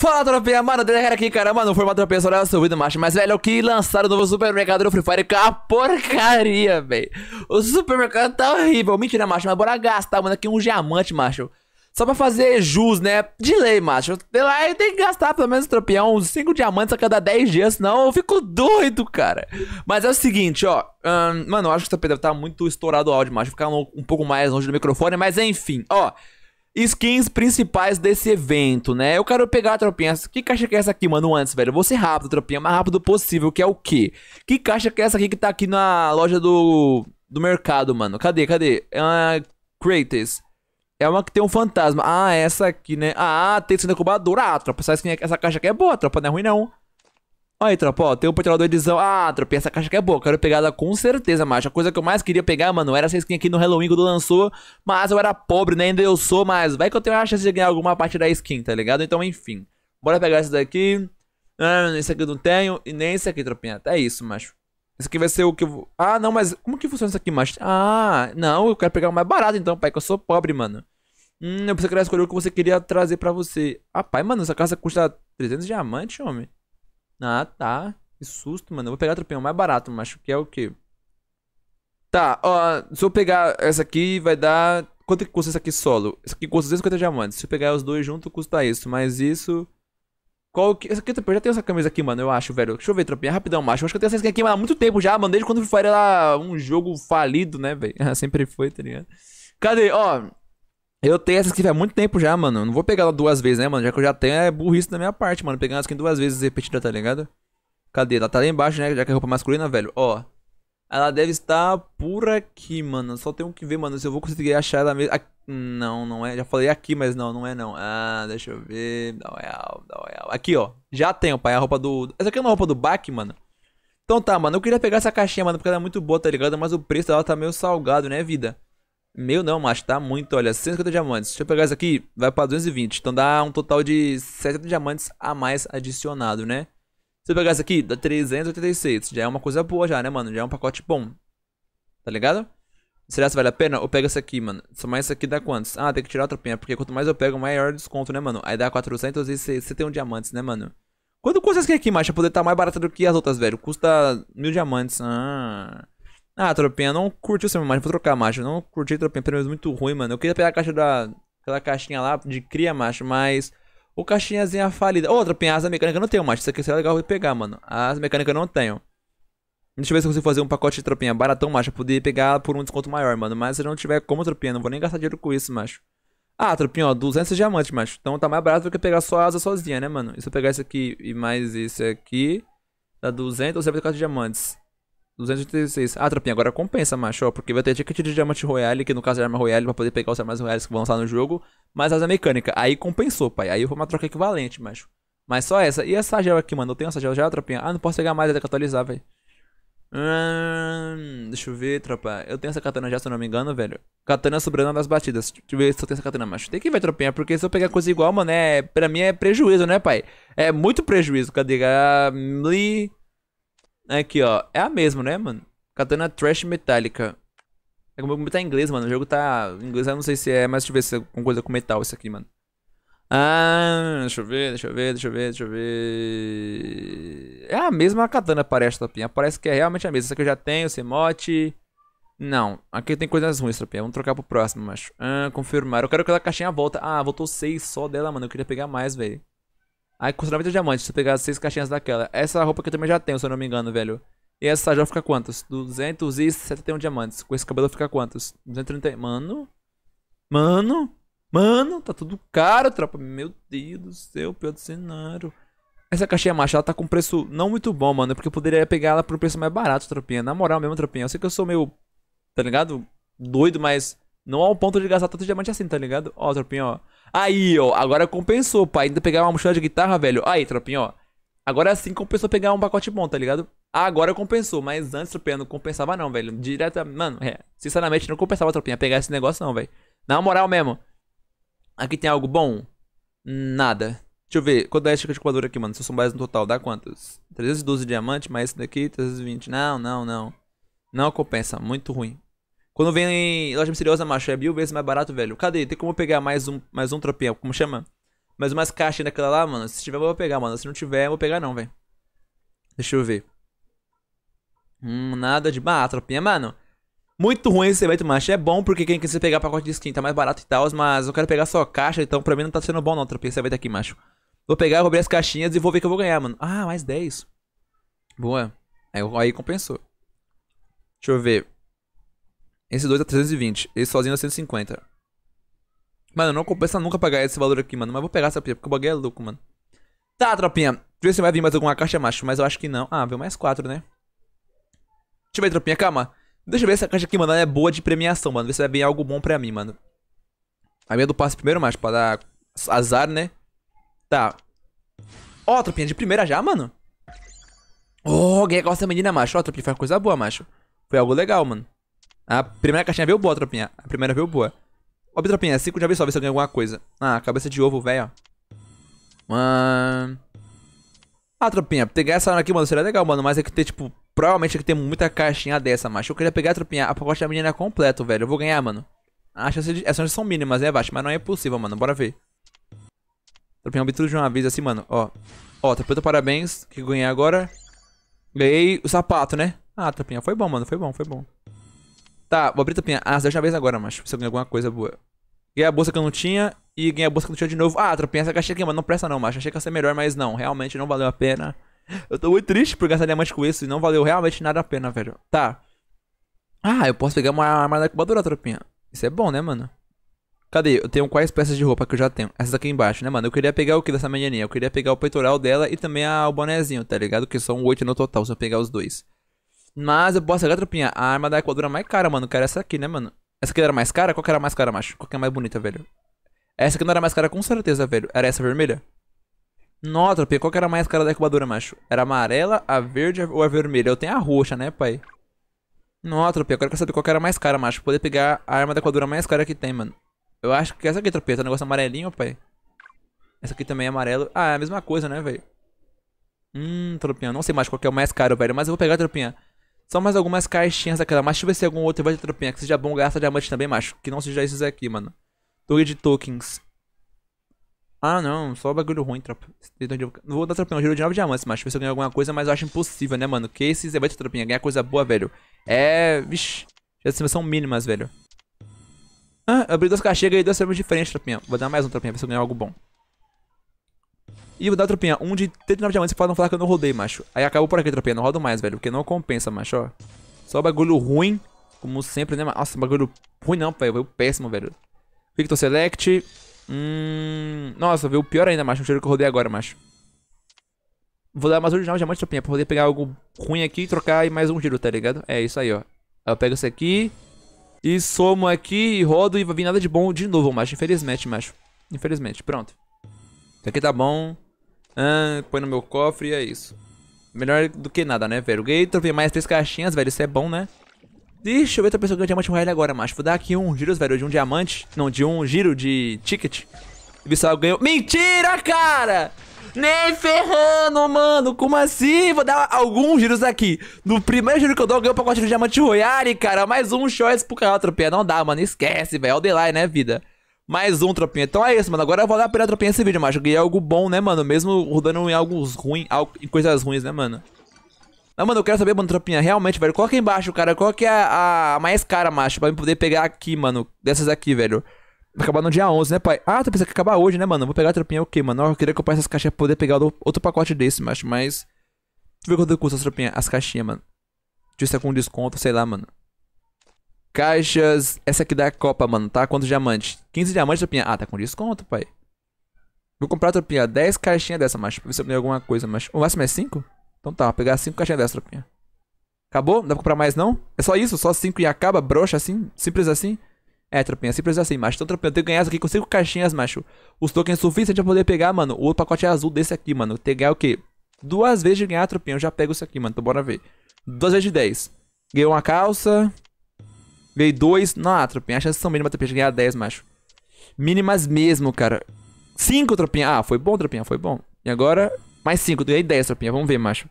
Fala tropinha, mano, Dreher aqui, cara, mano, foi uma tropeça o é seu vídeo macho, mas velho, que lançaram o novo supermercado do Free Fire, que é uma porcaria, velho. O supermercado tá horrível, mentira, macho, mas bora gastar, mano, aqui um diamante, macho. Só pra fazer jus, né? De lei, macho. Sei lá tem que gastar pelo menos, tropinha, uns 5 diamantes a cada 10 dias, senão eu fico doido, cara. Mas é o seguinte, ó, mano, eu acho que essa pedra tá muito estourado o áudio, macho, ficar um, um pouco mais longe do microfone, mas enfim, ó skins principais desse evento, né? Eu quero pegar a tropinha. Que caixa que é essa aqui, mano? Antes, velho. Eu vou ser rápido, tropinha. Mais rápido possível, que é o quê? Que caixa que é essa aqui que tá aqui na loja do, do mercado, mano? Cadê, cadê? É uma Crates. É uma que tem um fantasma. Ah, é essa aqui, né? Ah, tem sendo incubadora. Ah, tropa, essa, skin, essa caixa aqui é boa, tropa. Não é ruim, não. Aí, tropa, ó, tem um de edição. Ah, tropa, essa caixa aqui é boa, quero pegar ela com certeza, macho. A coisa que eu mais queria pegar, mano, era essa skin aqui no Halloween quando lançou, mas eu era pobre, né? Ainda eu sou, mas vai que eu tenho a chance de ganhar alguma parte da skin, tá ligado? Então, enfim. Bora pegar essa daqui. Ah, esse aqui eu não tenho, e nem esse aqui, tropinha. É isso, macho. Esse aqui vai ser o que eu vou... Ah, não, mas como que funciona isso aqui, macho? Ah, não, eu quero pegar o mais barato então, pai, que eu sou pobre, mano. Hum, eu pensei que era escolher o que você queria trazer pra você. Ah, pai, mano, essa casa custa 300 diamantes, homem. Ah, tá. Que susto, mano. Eu vou pegar outro peão mais barato, macho. Que é o quê? Tá, ó. Se eu pegar essa aqui, vai dar... Quanto que custa essa aqui solo? Essa aqui custa 250 diamantes. Se eu pegar os dois juntos, custa isso. Mas isso... Qual que... Essa aqui, eu já tenho essa camisa aqui, mano, eu acho, velho. Deixa eu ver, tropinha, rapidão, macho. Eu acho que eu tenho essa skin aqui há muito tempo já, mano. Desde quando o Free Fire era um jogo falido, né, velho? Sempre foi, tá ligado? Cadê? Ó, eu tenho essa skin há muito tempo já, mano. Não vou pegar ela duas vezes, né, mano? Já que eu já tenho, é burrice da minha parte, mano. Pegar uma skin duas vezes repetida, tá ligado? Cadê? Ela tá lá embaixo, né? Já que é roupa masculina, velho. Ó. Ela deve estar por aqui, mano. Só tenho que ver, mano, se eu vou conseguir achar ela mesmo. Aqui... Não, não é. Já falei aqui, mas não, não é não. Ah, deixa eu ver. Dá real, dá real. Aqui, ó. Já tenho, pai. A roupa do... Essa aqui é uma roupa do Bach, mano. Então tá, mano. Eu queria pegar essa caixinha, mano, porque ela é muito boa, tá ligado? Mas o preço dela tá meio salgado, né, vida? Meu não, mas tá muito, olha, 150 diamantes. Deixa eu pegar isso aqui, vai pra 220. Então dá um total de 70 diamantes a mais adicionado, né? Se eu pegar isso aqui, dá 386. Já é uma coisa boa já, né, mano? Já é um pacote bom. Tá ligado? Será que vale a pena? Ou pega isso aqui, mano. mais isso aqui dá quantos? Ah, tem que tirar a tropinha. porque quanto mais eu pego, maior desconto, né, mano? Aí dá 471 diamantes, né, mano? Quanto custa esse aqui, macho? Pra poder estar tá mais barato do que as outras, velho? Custa mil diamantes. Ah... Ah, tropinha, não curti o seu imagem, vou trocar, macho. Não curti, tropinha, pelo menos muito ruim, mano. Eu queria pegar a caixa da. aquela caixinha lá de cria, macho, mas. O caixinhazinha falida. Ô, oh, tropinha, asa mecânica eu não tenho, macho. Isso aqui seria legal eu pegar, mano. asa mecânica eu não tenho. Deixa eu ver se eu consigo fazer um pacote de tropinha baratão, macho. Eu poder pegar por um desconto maior, mano. Mas se não tiver como, tropinha, não vou nem gastar dinheiro com isso, macho. Ah, tropinha, ó, 200 diamantes, macho. Então tá mais barato do que pegar só asa sozinha, né, mano? E se eu pegar isso aqui e mais esse aqui, dá 200 ou 74 diamantes. 286. Ah, tropinha, agora compensa, macho, porque vai ter ticket de diamante royale, que no caso é arma royale, pra poder pegar os armas royales que vão lançar no jogo, mas as mecânica. Aí compensou, pai. Aí foi uma troca equivalente, macho. Mas só essa. E essa gel aqui, mano? Eu tenho essa gel já, tropinha? Ah, não posso pegar mais, até que atualizar, velho. Hum, deixa eu ver, tropa. Eu tenho essa katana já, se eu não me engano, velho. Katana sobrando das batidas. Deixa eu ver se eu tenho essa katana, macho. Tem que ver, tropinha, porque se eu pegar coisa igual, mano, é... Pra mim é prejuízo, né, pai? É muito prejuízo. Cadê? Gamli... Aqui, ó. É a mesma, né, mano? Katana Trash Metallica. É como tá em inglês, mano. O jogo tá. Em inglês eu não sei se é, mas deixa eu ver se é alguma coisa com metal isso aqui, mano. Ah, deixa eu ver, deixa eu ver, deixa eu ver, deixa eu ver. É a mesma katana, parece, Tropinha. Parece que é realmente a mesma. Essa aqui eu já tenho, sem mote. Não, aqui tem coisas ruins, Tropinha. Vamos trocar pro próximo, macho. Ah, confirmar. Eu quero que a caixinha volta. Ah, voltou 6 só dela, mano. Eu queria pegar mais, velho. Aí custa 90 diamantes se você pegar 6 caixinhas daquela. Essa roupa aqui eu também já tenho, se eu não me engano, velho. E essa já fica quantos? 271 diamantes. Com esse cabelo fica quantos? 230. Mano. Mano. Mano. Tá tudo caro, tropa. Meu Deus do céu, pior do cenário. Essa caixinha macha, ela tá com preço não muito bom, mano. Porque eu poderia pegar ela por um preço mais barato, tropinha. Na moral mesmo, tropinha. Eu sei que eu sou meio. Tá ligado? Doido, mas. Não ao ponto de gastar tanto diamante assim, tá ligado? Ó, tropinha, ó. Aí, ó, agora compensou, pai. Ainda pegar uma mochila de guitarra, velho. Aí, tropinha, ó. Agora sim compensou pegar um pacote bom, tá ligado? Agora compensou, mas antes, tropinha, não compensava não, velho. Direta, mano, é, sinceramente, não compensava, tropinha, pegar esse negócio não, velho. Na moral mesmo. Aqui tem algo bom? Nada. Deixa eu ver, quanto é esse de quadro aqui, mano? Se eu somar no total, dá quantos? 312 diamantes. mais esse daqui, 320. Não, não, não. Não compensa, muito ruim. Quando vem loja misteriosa, macho, é mil vezes mais barato, velho. Cadê? Tem como pegar mais um, mais um tropinha, como chama? Mais umas caixas daquela lá, mano. Se tiver, eu vou pegar, mano. Se não tiver, eu vou pegar não, velho. Deixa eu ver. Hum, nada de... Ah, tropinha, mano. Muito ruim esse evento, macho. É bom porque quem quiser pegar pacote de skin tá mais barato e tal, mas eu quero pegar só caixa, então pra mim não tá sendo bom não, tropinha, esse evento aqui, macho. Vou pegar, vou abrir as caixinhas e vou ver que eu vou ganhar, mano. Ah, mais 10. Boa. Aí, aí compensou. Deixa eu ver. Esse 2 tá 320. Esse sozinho é 150. Mano, não compensa nunca pagar esse valor aqui, mano. Mas vou pegar essa pia, porque o bagulho é louco, mano. Tá, tropinha. Vê se vai vir mais alguma caixa, macho. Mas eu acho que não. Ah, veio mais 4, né? Deixa eu ver, tropinha. Calma. Deixa eu ver se essa caixa aqui, mano, é boa de premiação, mano. Ver se vai vir algo bom pra mim, mano. A minha do passe primeiro, macho, pra dar azar, né? Tá. Ó, oh, tropinha, de primeira já, mano. Ô, oh, quem gosta da menina, macho? Ó, oh, tropinha, foi coisa boa, macho. Foi algo legal, mano. A primeira caixinha veio boa, tropinha. A primeira veio boa. Ó, tropinha, 5 de uma vez só, ver se eu ganho alguma coisa. Ah, cabeça de ovo, velho, Mano... Ah, tropinha, pegar essa hora aqui, mano, seria legal, mano. Mas é que ter, tipo, provavelmente é que ter muita caixinha dessa, macho. Eu queria pegar, tropinha, a pacote da menina é completo, velho. Eu vou ganhar, mano. Ah, as chances, as chances são mínimas, né, Baixo? Mas não é possível, mano. Bora ver. Tropinha, obtudo de uma vez, assim, mano. Ó, ó, tropinha, parabéns. Que ganhei agora. Ganhei o sapato, né? Ah, tropinha, foi bom, mano. Foi bom, foi bom. Tá, vou abrir a tapinha. Ah, já deixa a vez agora, mas eu ganha alguma coisa boa. Ganhei a bolsa que eu não tinha e ganhei a bolsa que eu não tinha de novo. Ah, tropinha, essa caixinha aqui, mano, não presta não, macho. Achei que ia ser melhor, mas não. Realmente não valeu a pena. Eu tô muito triste por gastar diamante com isso e não valeu realmente nada a pena, velho. Tá. Ah, eu posso pegar uma arma da incubadora, tropinha. Isso é bom, né, mano? Cadê? Eu tenho quais peças de roupa que eu já tenho? Essas aqui embaixo, né, mano? Eu queria pegar o que dessa menininha? Eu queria pegar o peitoral dela e também a, o bonézinho, tá ligado? Que são oito no total, se eu pegar os dois. Mas eu posso agora tropinha. A arma da Equadora mais cara, mano. Cara, essa aqui, né, mano? Essa aqui era mais cara? Qual que era mais cara, macho? Qual que é mais bonita, velho? Essa aqui não era mais cara com certeza, velho. Era essa vermelha? Nossa, tropinha. Qual que era mais cara da incubadora, macho? Era amarela, a verde ou a vermelha? Eu tenho a roxa, né, pai? Nossa, tropinha. Agora eu quero saber qual que era mais cara, macho. Poder pegar a arma da equadura mais cara que tem, mano. Eu acho que essa aqui, tropinha. Tá um negócio amarelinho, pai. Essa aqui também é amarelo. Ah, é a mesma coisa, né, velho? Hum, tropinha. Não sei mais qual que é o mais caro, velho. Mas eu vou pegar, tropinha. Só mais algumas caixinhas daquela. Mas deixa eu ver se algum outro vai de tropinha que seja bom gastar diamante também, macho. Que não seja esses aqui, mano. Torre de tokens. Ah, não. Só bagulho ruim, tropa. Não vou dar tropinha. Um giro de 9 diamantes, macho. Ver se eu ganho alguma coisa, mas eu acho impossível, né, mano? Que esses vai de tropinha ganhar coisa boa, velho. É... Vixi. são mínimas, velho. Ah, abri duas caixinhas e ganhei duas formas diferentes, tropinha. Vou dar mais um, tropinha, pra ver se eu ganho algo bom. E da tropinha, um de 39 diamantes pra não falar que eu não rodei, macho. Aí acabou por aqui, tropinha. Não rodo mais, velho. Porque não compensa, macho, ó. Só bagulho ruim, como sempre, né? Nossa, bagulho ruim não, velho. Veio péssimo, velho. Victor Select. Hum... Nossa, veio pior ainda, macho. O cheiro que eu rodei agora, macho. Vou dar mais original diamante, tropinha. Pra poder pegar algo ruim aqui e trocar e mais um giro, tá ligado? É isso aí, ó. Aí eu pego esse aqui. E somo aqui e rodo e vai vir nada de bom de novo, macho. Infelizmente, macho. Infelizmente. Pronto. Isso aqui tá bom. Ah, põe no meu cofre e é isso. Melhor do que nada, né, velho? Ganhei, tropei mais três caixinhas, velho. Isso é bom, né? Deixa eu ver outra pessoa ganhar diamante royale agora, macho. Vou dar aqui um giro, velho, de um diamante. Não, de um giro de ticket. E pessoal ganhou. Mentira, cara! Nem ferrando, mano. Como assim? Vou dar alguns giros aqui. No primeiro giro que eu dou, eu ganho o pacote de diamante Royale, cara. Mais um choice pro canal tropeia. Não dá, mano. Esquece, velho. O delay, né, vida? Mais um, tropinha. Então é isso, mano. Agora vou dar a tropinha esse vídeo, macho. Ganhei é algo bom, né, mano? Mesmo rodando em algo ruim, em coisas ruins, né, mano? Não, mano, eu quero saber, mano, tropinha, realmente, velho. Coloca embaixo, cara. Qual que é a, a, mais cara, macho? Pra eu poder pegar aqui, mano. Dessas aqui, velho. Vai acabar no dia 11, né, pai? Ah, tu pensa que acabar hoje, né, mano? Vou pegar a tropinha o okay, quê, mano? Eu queria comprar essas caixinhas pra poder pegar outro pacote desse, macho. Mas... Deixa eu ver quanto custa as tropinhas, as caixinhas, mano. Deixa eu ver se é com desconto, sei lá, mano. Caixas. Essa aqui da Copa, mano, tá? Quantos diamantes? 15 diamantes, tropinha. Ah, tá com desconto, pai. Vou comprar, tropinha, 10 caixinhas dessa, macho. Pra ver se eu ganho alguma coisa, mas O máximo é 5? Então tá, vou pegar 5 caixinhas dessa, tropinha. Acabou? Não dá pra comprar mais, não? É só isso? Só 5 e acaba? Broxa assim? Simples assim? É, tropinha, simples assim, macho. Então, tropinha, eu tenho que ganhar isso aqui com 5 caixinhas, macho. Os tokens suficientes pra poder pegar, mano, o pacote azul desse aqui, mano. Ter ganhar o quê? Duas vezes de ganhar, tropinha. Eu já pego isso aqui, mano. Então, bora ver. Duas vezes de 10. Ganhei uma calça. Ganhei 2 na tropinha. A chance são mínimas, Tropinha, de ganhar 10, macho. Mínimas mesmo, cara. 5, Tropinha. Ah, foi bom, Tropinha, foi bom. E agora, mais 5. Ganhei 10, Tropinha. Vamos ver, macho.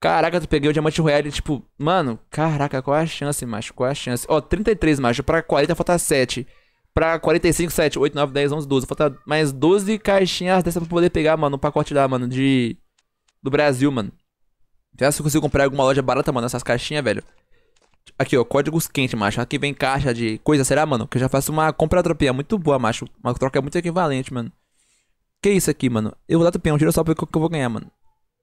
Caraca, tu peguei o diamante royale, tipo... Mano, caraca, qual é a chance, macho? Qual é a chance? Ó, 33, macho. Pra 40, falta 7. Pra 45, 7, 8, 9, 10, 11, 12. Falta mais 12 caixinhas dessa pra poder pegar, mano, o pacote lá, mano, de... Do Brasil, mano. Já se eu consigo comprar alguma loja barata, mano, essas caixinhas, velho. Aqui, ó, códigos quentes, macho. Aqui vem caixa de coisa, será, mano? Que eu já faço uma compra atropia muito boa, macho. Uma troca muito equivalente, mano. Que isso aqui, mano? Eu vou dar tropinha, um giro só que eu vou ganhar, mano.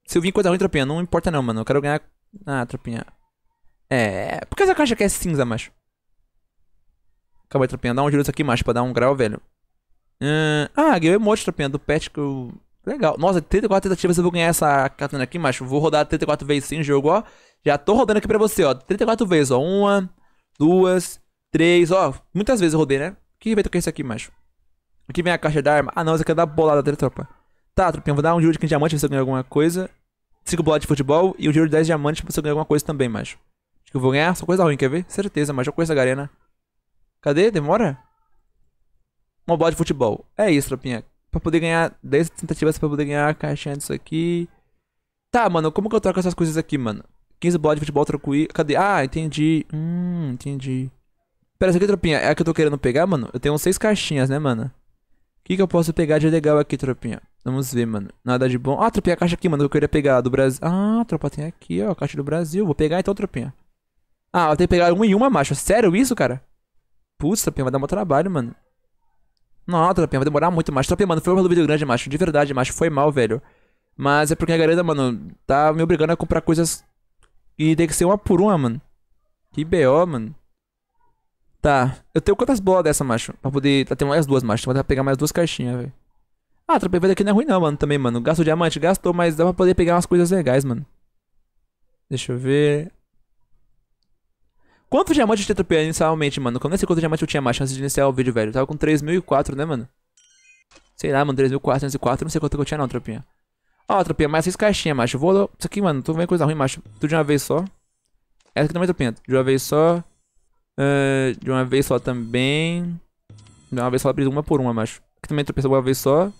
Se eu vim coisa ruim, tropinha, não importa não, mano. Eu quero ganhar... Ah, tropinha. É... Por que essa caixa aqui é cinza, macho? Acabou, tropinha. Dá um giro aqui, macho, pra dar um grau, velho. Hum... Ah, ganhei um emote, tropinha, do pet que eu... Legal. Nossa, 34 tentativas eu vou ganhar essa katana aqui, macho. Vou rodar 34 vezes sim o jogo, ó. Já tô rodando aqui pra você, ó. 34 vezes, ó. Uma, duas, três, ó. Muitas vezes eu rodei, né? Que evento que é esse aqui, macho? Aqui vem a caixa da arma. Ah, não, isso aqui é da bolada dele, tropa. Tá, tropinha, vou dar um giro de 15 é diamantes pra você ganhar alguma coisa. 5 bolas de futebol e um giro de 10 diamantes pra você ganhar alguma coisa também, macho. Acho que eu vou ganhar só coisa ruim, quer ver? Certeza, mas eu conheço a Garena. Cadê? Demora? Uma bola de futebol. É isso, tropinha. Pra poder ganhar 10 tentativas pra poder ganhar a caixinha disso aqui. Tá, mano, como que eu troco essas coisas aqui, mano? 15 bola de futebol tranquilo. Cadê? Ah, entendi. Hum, entendi. Pera, essa aqui, tropinha, é a que eu tô querendo pegar, mano? Eu tenho seis caixinhas, né, mano? O que, que eu posso pegar de legal aqui, tropinha? Vamos ver, mano. Nada de bom. Ah, tropinha, a caixa aqui, mano, que eu queria pegar do Brasil. Ah, tropa, tem aqui, ó, a caixa do Brasil. Vou pegar então, tropinha. Ah, eu tenho que pegar um e uma, macho. Sério isso, cara? Putz, tropinha, vai dar um trabalho, mano. Não, tropinha, vai demorar muito, macho. Tropinha, mano, foi pelo vídeo grande, macho. De verdade, macho, foi mal, velho. Mas é porque a galera, mano, tá me obrigando a comprar coisas e tem que ser uma por uma, mano. Que BO, mano. Tá. Eu tenho quantas bolas dessa, macho? Pra poder. Tá, tem mais duas, macho. Então vou pegar mais duas caixinhas, velho. Ah, trapeveda aqui não é ruim, não, mano. Também, mano. Gasto diamante, gastou, mas dá pra poder pegar umas coisas legais, mano. Deixa eu ver. Quanto diamante eu tinha tropeado inicialmente, mano? Quando eu sei quanto diamante eu tinha macho antes de iniciar o vídeo, velho. Eu tava com 3.004, né, mano? Sei lá, mano, 3.404, não sei quanto que eu tinha não, tropinha. Ó, oh, tropinha, mais seis caixinhas, macho. vou. Isso aqui, mano, tô vendo coisa ruim, macho. Tudo de uma vez só. Essa aqui também, é tropinha. De uma vez só. Uh, de uma vez só também. De uma vez só, abrir uma por uma, macho. Aqui também, tropinha, uma vez só.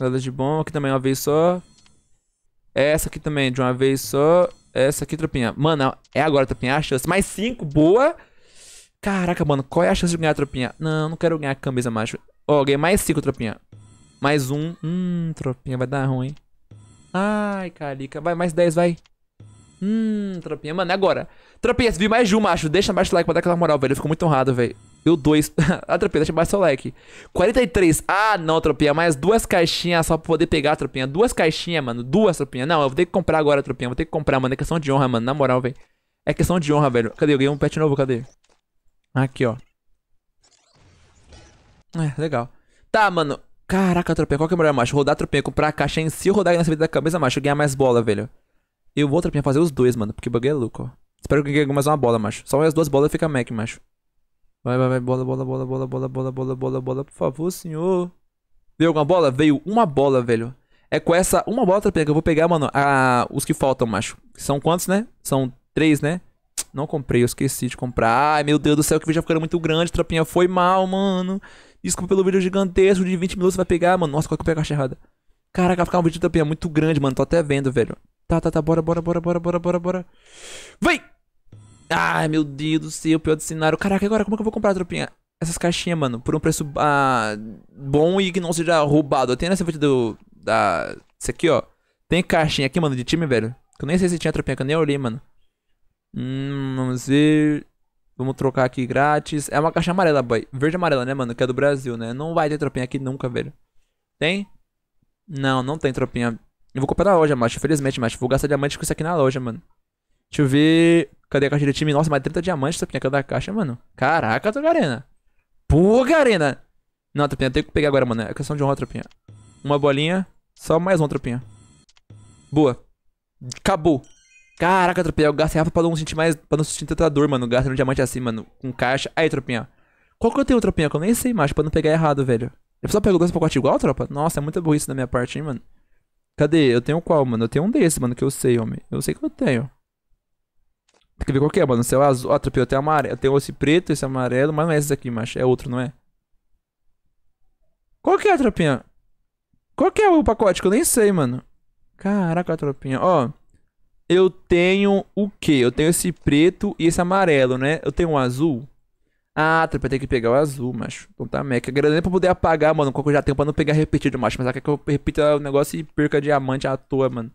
Nada de bom. Aqui também, uma vez só. Essa aqui também, de uma vez só. Essa aqui, tropinha. Mano, é agora, tropinha. É a chance. Mais cinco, boa. Caraca, mano, qual é a chance de ganhar, tropinha? Não, não quero ganhar a camisa, macho. Ó, oh, ganhei mais cinco, tropinha. Mais um. Hum, tropinha, vai dar ruim. Ai, calica. Vai, mais 10, vai. Hum, tropinha. Mano, é agora. Tropinha, se vi mais de um, macho, deixa mais like pra dar aquela moral, velho. Eu fico muito honrado, velho. Eu dois. ah, tropinha, deixa mais seu like. 43. Ah, não, tropinha. Mais duas caixinhas só pra poder pegar, tropinha. Duas caixinhas, mano. Duas, tropinha. Não, eu vou ter que comprar agora, tropinha. Vou ter que comprar, mano. É questão de honra, mano. Na moral, velho. É questão de honra, velho. Cadê? Eu ganhei um pet novo, cadê? Aqui, ó. É, legal. Tá, mano. Caraca, tropeco, qual que é melhor, macho? Rodar tropeco pra caixa em si ou rodar na vida da cabeça, macho? Ganhar mais bola, velho. Eu vou tropeco fazer os dois, mano, porque o bagulho é louco, ó. Espero que ganhe mais uma bola, macho. Só as duas bolas fica Mac, macho. Vai, vai, vai. Bola, bola, bola, bola, bola, bola, bola, bola, bola. Por favor, senhor. Veio alguma bola? Veio uma bola, velho. É com essa uma bola tropeca. Eu vou pegar, mano, a... os que faltam, macho. São quantos, né? São três, né? Não comprei, eu esqueci de comprar. Ai, meu Deus do céu, que vídeo já ficando muito grande. Tropinha foi mal, mano. Desculpa pelo vídeo gigantesco de 20 minutos, vai pegar, mano. Nossa, qual que eu pego a caixa errada? Caraca, vai ficar um vídeo de tropinha muito grande, mano. Tô até vendo, velho. Tá, tá, tá, bora, bora, bora, bora, bora, bora, bora. Vem! Ai, meu Deus do céu, pior de cenário. Caraca, agora como é que eu vou comprar a tropinha? Essas caixinhas, mano, por um preço ah, bom e que não seja roubado. Tem nessa frente do. Da. Isso aqui, ó. Tem caixinha aqui, mano, de time, velho. Que eu nem sei se tinha tropinha, que eu nem olhei, mano. Hum, vamos ver. Vamos trocar aqui grátis. É uma caixa amarela, boy. Verde e amarela, né, mano? Que é do Brasil, né? Não vai ter tropinha aqui nunca, velho. Tem? Não, não tem tropinha. Eu vou comprar na loja, macho. Infelizmente, macho. Vou gastar diamante com isso aqui na loja, mano. Deixa eu ver. Cadê a caixa de time? Nossa, mais 30 diamantes, tropinha, cada caixa, mano. Caraca, Togarena. Pô, arena. Não, tropinha, tem que pegar agora, mano. É questão de honra, tropinha. Uma bolinha. Só mais uma, tropinha. Boa. Acabou. Caraca, tropinha, eu gastei rápido pra não sentir mais. Pra não sentir tanta dor, mano. Gastei um diamante assim, mano. Com caixa. Aí, tropinha. Qual que eu tenho, tropinha? Que eu nem sei mais, pra não pegar errado, velho. Eu só ah, pegou dois pacotes igual, tropa? Nossa, é muita isso da minha parte, hein, mano. Cadê? Eu tenho qual, mano? Eu tenho um desse, mano, que eu sei, homem. Eu sei que eu tenho. Tem que ver qual que é, mano. É o azul. Ó, ah, tropinha, eu tenho amarelo. Eu tenho esse preto, esse amarelo, mas não é esse aqui, macho. É outro, não é? Qual que é, tropinha? Qual que é o pacote? Que eu nem sei, mano. Caraca, tropinha. Ó eu tenho o quê? Eu tenho esse preto e esse amarelo, né? Eu tenho um azul. Ah, tu tá, vai ter que pegar o azul, macho. Então tá, meca. nem é pra poder apagar, mano. Qual que eu já tenho pra não pegar repetido, macho. Mas ela quer é que eu repita o negócio e perca diamante à toa, mano.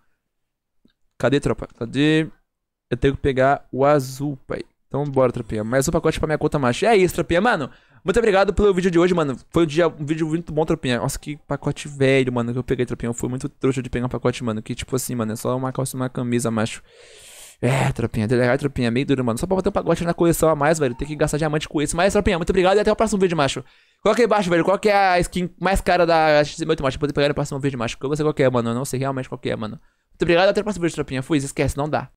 Cadê, tropa? Cadê? Eu tenho que pegar o azul, pai. Então bora, tropinha. Mais um pacote pra minha conta, macho. é isso, tropinha, mano. Muito obrigado pelo vídeo de hoje, mano. Foi um, dia, um vídeo muito bom, tropinha. Nossa, que pacote velho, mano, que eu peguei, tropinha. Eu fui muito trouxa de pegar um pacote, mano. Que tipo assim, mano, é só uma calça e uma camisa, macho. É, tropinha, tá legal tropinha, meio duro, mano. Só pra botar um pacote na coleção a mais, velho. Tem que gastar diamante com isso. Mas, tropinha, muito obrigado e até o próximo vídeo, macho. Coloca aí é embaixo, velho. Qual que é a skin mais cara da x 8 macho? Pra poder pegar no próximo vídeo, macho. Que eu vou ser qualquer, mano. Eu não sei realmente qual que é, mano. Muito obrigado até o próximo vídeo, tropinha. Fui, esquece, não dá.